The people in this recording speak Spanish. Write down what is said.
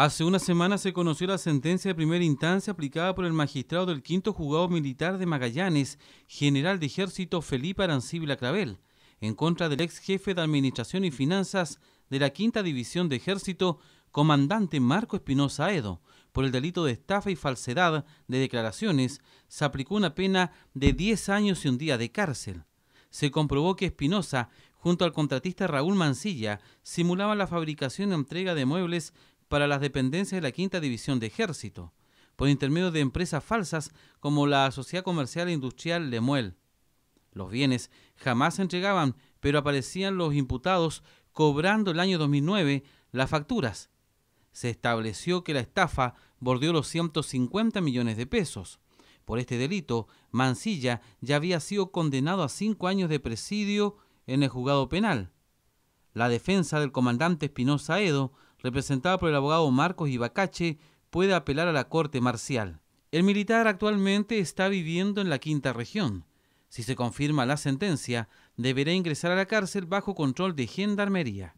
Hace una semana se conoció la sentencia de primera instancia aplicada por el magistrado del quinto juzgado militar de Magallanes, general de ejército Felipe Arancibla Clavel, en contra del ex jefe de Administración y Finanzas de la quinta división de ejército, comandante Marco Espinosa Edo, por el delito de estafa y falsedad de declaraciones, se aplicó una pena de 10 años y un día de cárcel. Se comprobó que Espinosa, junto al contratista Raúl Mancilla, simulaba la fabricación y entrega de muebles para las dependencias de la Quinta División de Ejército, por intermedio de empresas falsas como la Sociedad Comercial e Industrial Lemuel. Los bienes jamás se entregaban, pero aparecían los imputados cobrando el año 2009 las facturas. Se estableció que la estafa bordeó los 150 millones de pesos. Por este delito, Mancilla ya había sido condenado a cinco años de presidio en el juzgado penal. La defensa del comandante Espinosa Edo representada por el abogado Marcos Ibacache, puede apelar a la Corte Marcial. El militar actualmente está viviendo en la quinta región. Si se confirma la sentencia, deberá ingresar a la cárcel bajo control de Gendarmería.